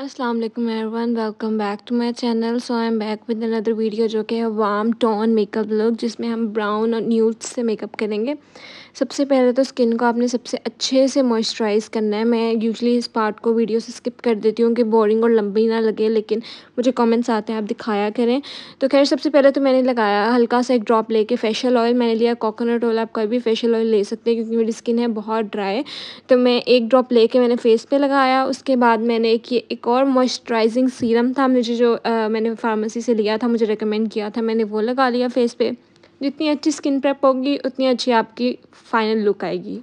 असलम वालेकुम everyone welcome back to my channel so I am back with another video जो कि है वाम टोन मेकअप लुक जिसमें हम ब्राउन और न्यूट्स से मेकअप करेंगे सबसे पहले तो स्किन को आपने सबसे अच्छे से मॉइस्चराइज़ करना है मैं यूजली इस पार्ट को वीडियो से स्किप कर देती हूँ कि बोरिंग और लंबी ना लगे लेकिन मुझे कमेंट्स आते हैं आप दिखाया करें तो खैर सबसे पहले तो मैंने लगाया हल्का सा एक ड्रॉप लेके फेशियल ऑयल मैंने लिया कोकोनट ऑयल आप कोई भी फेशियल ऑयल ले सकते हैं क्योंकि मेरी स्किन है बहुत ड्राई तो मैं एक ड्रॉप लेके मैंने फेस पे लगाया उसके बाद मैंने एक ये एक और मॉइस्चराइजिंग सीरम था मुझे जो मैंने फार्मेसी से लिया था मुझे रिकमेंड किया था मैंने वो लगा लिया फेस पे जितनी अच्छी स्किन प्रेप होगी उतनी अच्छी आपकी फाइनल लुक आएगी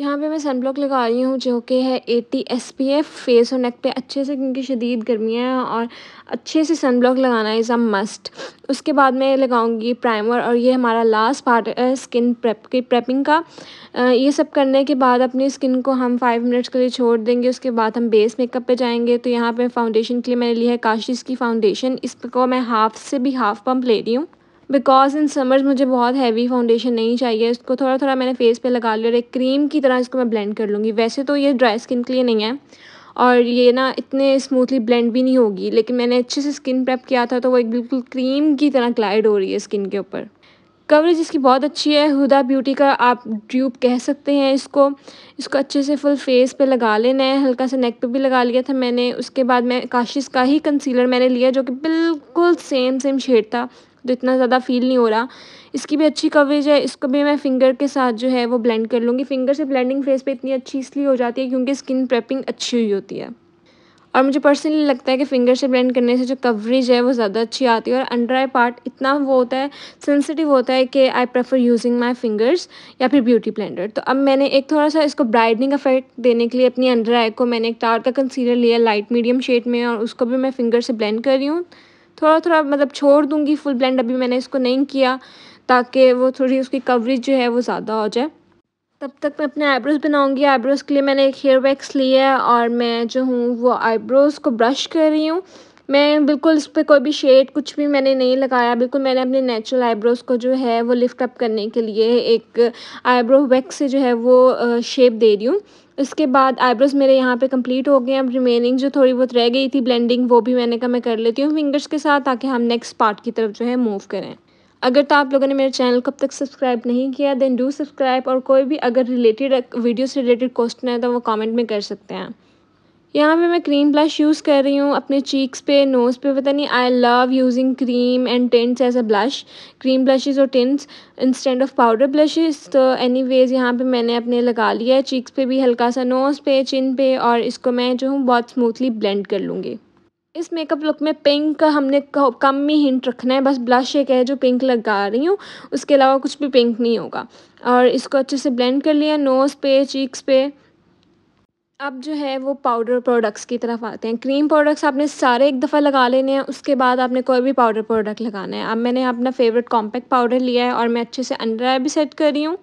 यहाँ पे मैं सनब्लॉक लगा रही हूँ जो कि है eighty S P F face और नेक पे अच्छे से क्योंकि शदीद गर्मियाँ हैं और अच्छे से सनब्लॉक लगाना इज़ अ मस्ट उसके बाद मैं लगाऊंगी प्राइमर और ये हमारा लास्ट पार्ट है स्किन प्रेप की प्रेपिंग का ये सब करने के बाद अपनी स्किन को हम फाइव मिनट्स के लिए छोड़ देंगे उसके बाद हम बेस मेकअप पे जाएंगे तो यहाँ पे फाउंडेशन के लिए मैंने लिया है काशिश की फाउंडेशन इसको मैं हाफ से भी हाफ पम्प ले रही हूँ बिकॉज इन समर्स मुझे बहुत हैवी फाउंडेशन नहीं चाहिए इसको थोड़ा थोड़ा मैंने फेस पे लगा लिया और एक क्रीम की तरह इसको मैं ब्लेंड कर लूँगी वैसे तो ये ड्राई स्किन के लिए नहीं है और ये ना इतने स्मूथली ब्लेंड भी नहीं होगी लेकिन मैंने अच्छे से स्किन प्रेप किया था तो वो एक बिल्कुल क्रीम की तरह ग्लाइड हो रही है स्किन के ऊपर कवरेज इसकी बहुत अच्छी है हुदा ब्यूटी का आप ड्यूब कह सकते हैं इसको इसको अच्छे से फुल फेस पे लगा लेना है हल्का सा नेक पे भी लगा लिया था मैंने उसके बाद मैं काशिश का ही कंसीलर मैंने लिया जो कि बिल्कुल सेम सेम शेड था तो इतना ज़्यादा फील नहीं हो रहा इसकी भी अच्छी कवरेज है इसको भी मैं फिंगर के साथ जो है वो ब्लेंड कर लूँगी फिंगर से ब्लेंडिंग फेस पे इतनी अच्छी इसलिए हो जाती है क्योंकि स्किन प्रेपिंग अच्छी हुई होती है और मुझे पर्सनली लगता है कि फिंगर से ब्लेंड करने से जो कवरेज है वो ज़्यादा अच्छी आती है और अंडर आई पार्ट इतना वो होता है सेंसिटिव होता है कि I prefer using my fingers या फिर ब्यूटी ब्लेंडर तो अब मैंने एक थोड़ा सा इसको ब्राइडनिंग इफेक्ट देने के लिए अपनी अंडर आई को मैंने एक टार का कंसीलर लिया लाइट मीडियम शेड में और उसको भी मैं फिंगर से ब्लेंड कर रही हूँ थोड़ा थोड़ा मतलब छोड़ दूँगी फुल ब्लेंड अभी मैंने इसको नहीं किया ताकि वो थोड़ी उसकी कवरेज जो है वो ज़्यादा हो जाए तब तक मैं अपने आईब्रोज़ बनाऊंगी आईब्रोज़ के लिए मैंने एक हेयर वैक्स लिया है और मैं जो हूँ वो आईब्रोज़ को ब्रश कर रही हूँ मैं बिल्कुल इस पर कोई भी शेड कुछ भी मैंने नहीं लगाया बिल्कुल मैंने अपने नेचुरल आईब्रोज़ को जो है वो लिफ्ट अप करने के लिए एक आईब्रो वैक्स से जो है वो शेप दे रही हूँ उसके बाद आईब्रोज मेरे यहाँ पे कंप्लीट हो गए हैं अब रिमेनिंग जो थोड़ी बहुत रह गई थी ब्लेंडिंग वो भी मैंने कहा मैं कर लेती हूँ फिंगर्स के साथ ताकि हम नेक्स्ट पार्ट की तरफ जो है मूव करें अगर तो आप लोगों ने मेरे चैनल को अब तक सब्सक्राइब नहीं किया देन डू सब्सक्राइब और कोई भी अगर रिलेटेड वीडियो से रिलेटेड क्वेश्चन है तो वो कमेंट में कर सकते हैं यहाँ पे मैं क्रीम ब्लश यूज़ कर रही हूँ अपने चीक्स पे नोज़ पे पता नहीं I love using cream and tints as a blush cream blushes और tints instead of powder blushes तो एनी वेज़ यहाँ पर मैंने अपने लगा लिया है चीक्स पे भी हल्का सा नोज़ पे चिन पे और इसको मैं जो हूँ बहुत स्मूथली ब्लेंड कर लूँगी इस मेकअप लुक में पिंक का हमने कम ही हिंट रखना है बस ब्लश एक है जो पिंक लगा रही हूँ उसके अलावा कुछ भी पिंक नहीं होगा और इसको अच्छे से ब्लेंड कर लिया नोज़ पे चीक्स पे अब जो है वो पाउडर प्रोडक्ट्स की तरफ आते हैं क्रीम प्रोडक्ट्स आपने सारे एक दफ़ा लगा लेने हैं उसके बाद आपने कोई भी पाउडर प्रोडक्ट लगाना है अब मैंने अपना फेवरेट कॉम्पैक्ट पाउडर लिया है और मैं अच्छे से अंडर आई भी सेट कर रही हूँ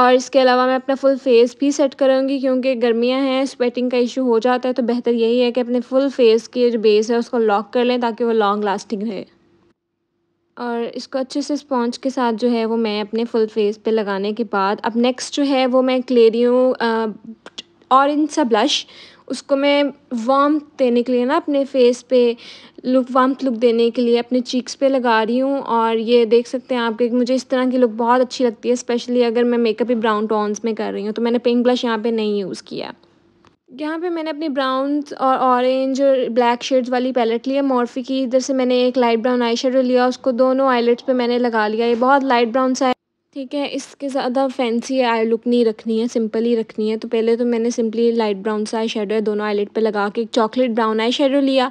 और इसके अलावा मैं अपना फुल फेस भी सेट करूँगी क्योंकि गर्मियाँ हैं स्वेटिंग का इशू हो जाता है तो बेहतर यही है कि अपने फुल फेस की जो बेस है उसको लॉक कर लें ताकि वो लॉन्ग लास्टिंग रहे और इसको अच्छे से स्पॉन्ज के साथ जो है वो मैं अपने फुल फेस पे लगाने के बाद अब नेक्स्ट जो है वो मैं क्ले रही हूँ ऑरेंज सा ब्लश उसको मैं वार्म देने के लिए ना अपने फेस पे लुक वार्म लुक देने के लिए अपने चीक्स पे लगा रही हूँ और ये देख सकते हैं आप कि मुझे इस तरह की लुक बहुत अच्छी लगती है स्पेशली अगर मैं मेकअप ही ब्राउन टोन्स में कर रही हूँ तो मैंने पिंक ब्लश यहाँ पे नहीं यूज़ किया यहाँ पे मैंने अपनी ब्राउन और ऑरेंज और ब्लैक शेड्स वाली पैलेट लिया मॉर्फी की इधर से मैंने एक लाइट ब्राउन आई लिया उसको दोनों आईलेट्स पर मैंने लगा लिया ये बहुत लाइट ब्राउन सा ठीक है इसके ज़्यादा फैंसी आई लुक नहीं रखनी है सिंपल ही रखनी है तो पहले तो मैंने सिंपली लाइट ब्राउन सा आई शेडो है दोनों आईलेट पे लगा के एक चॉकलेट ब्राउन आई शेडो लिया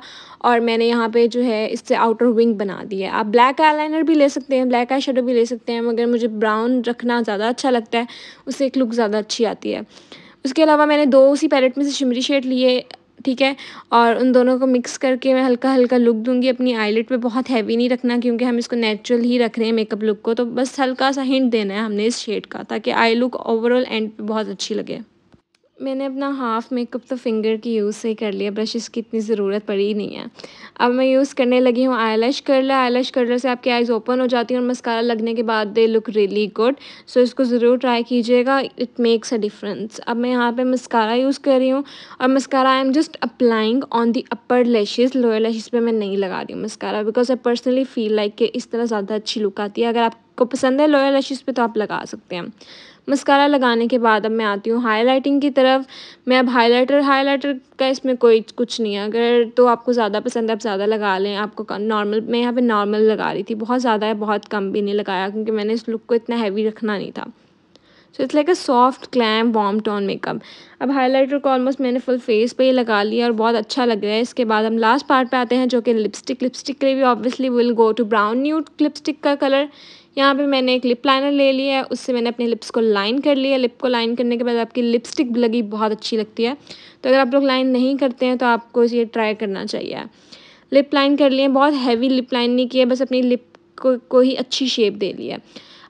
और मैंने यहाँ पे जो है इससे आउटर विंग बना दी है आप ब्लैक आईलाइनर भी ले सकते हैं ब्लैक आई शेडो भी ले सकते हैं मगर मुझे ब्राउन रखना ज़्यादा अच्छा लगता है उससे एक लुक ज़्यादा अच्छी आती है उसके अलावा मैंने दो उसी पैलेट में से शिमरी शेड लिए ठीक है और उन दोनों को मिक्स करके मैं हल्का हल्का लुक दूंगी अपनी आईलेट पे बहुत हैवी नहीं रखना क्योंकि हम इसको नेचुरल ही रख रहे हैं मेकअप लुक को तो बस हल्का सा हिंट देना है हमने इस शेड का ताकि आई लुक ओवरऑल एंड पे बहुत अच्छी लगे मैंने अपना हाफ़ मेकअप तो फिंगर की यूज़ से ही कर लिया ब्रशेस की इतनी ज़रूरत पड़ी ही नहीं है अब मैं यूज़ करने लगी हूँ आई लैश कर्लर आई लैश कर्लर से आपकी आइज़ ओपन हो जाती हैं और मस्कारा लगने के बाद they look really good so इसको ज़रूर ट्राई कीजिएगा इट मेक्स अ डिफरेंस अब मैं यहाँ पे मस्कारा यूज़ कर रही हूँ और mascara I am just applying on the upper lashes lower lashes पर मैं नहीं लगा रही हूँ mascara because I personally feel like कि इस तरह ज़्यादा अच्छी लुक आती है अगर आपको पसंद है लोअर लैशेज़ पर तो आप लगा सकते हैं मस्कारा लगाने के बाद अब मैं आती हूँ हाइलाइटिंग की तरफ मैं अब हाइलाइटर हाइलाइटर का इसमें कोई कुछ नहीं है अगर तो आपको ज़्यादा पसंद है आप ज़्यादा लगा लें आपको नॉर्मल मैं यहाँ पे नॉर्मल लगा रही थी बहुत ज़्यादा है बहुत कम भी नहीं लगाया क्योंकि मैंने इस लुक को इतना हैवी रखना नहीं था so it's like a soft glam warm tone makeup अब हाइलाइटर को ऑलमोस्ट मैंने फुल फेस पे ही लगा लिया और बहुत अच्छा लग रहा है इसके बाद हम लास्ट पार्ट पे आते हैं जो कि लिपस्टिक लिपस्टिक के लिए भी obviously will go to brown nude lipstick का कलर यहाँ पे मैंने एक लिप लाइनर ले लिया है उससे मैंने अपने लिप्स को लाइन कर लिया लिप को लाइन करने के बाद आपकी लिपस्टिक लगी बहुत अच्छी लगती है तो अगर आप लोग लाइन नहीं करते हैं तो आपको ये ट्राई करना चाहिए लिप लाइन कर लिए बहुत हैवी लिप लाइन नहीं की है बस अपनी लिप को, को ही अच्छी शेप दे ली है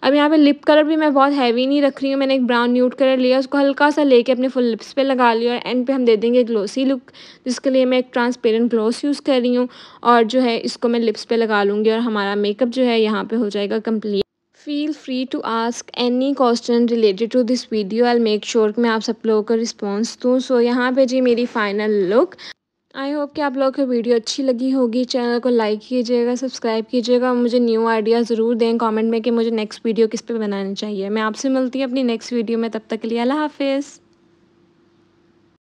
अब यहाँ पे लिप कलर भी मैं बहुत हैवी नहीं रख रही हूँ मैंने एक ब्राउन न्यूट कलर लिया उसको हल्का सा लेके अपने फुल लिप्स पे लगा लिया और एंड पे हम दे देंगे ग्लोसी लुक जिसके लिए मैं एक ट्रांसपेरेंट ग्लोस यूज़ कर रही हूँ और जो है इसको मैं लिप्स पे लगा लूँगी और हमारा मेकअप जो है यहाँ पर हो जाएगा complete feel free to ask any question related to this video I make sure कि मैं आप सब लोगों का रिस्पॉन्स दूँ सो यहाँ पे जी मेरी फाइनल लुक आई होप कि आप लोगों को वीडियो अच्छी लगी होगी चैनल को लाइक कीजिएगा सब्सक्राइब कीजिएगा मुझे न्यू आइडिया ज़रूर दें कमेंट में कि मुझे नेक्स्ट वीडियो किस पे बनानी चाहिए मैं आपसे मिलती हूँ अपनी नेक्स्ट वीडियो में तब तक के लिए अल्लाह हाफिज़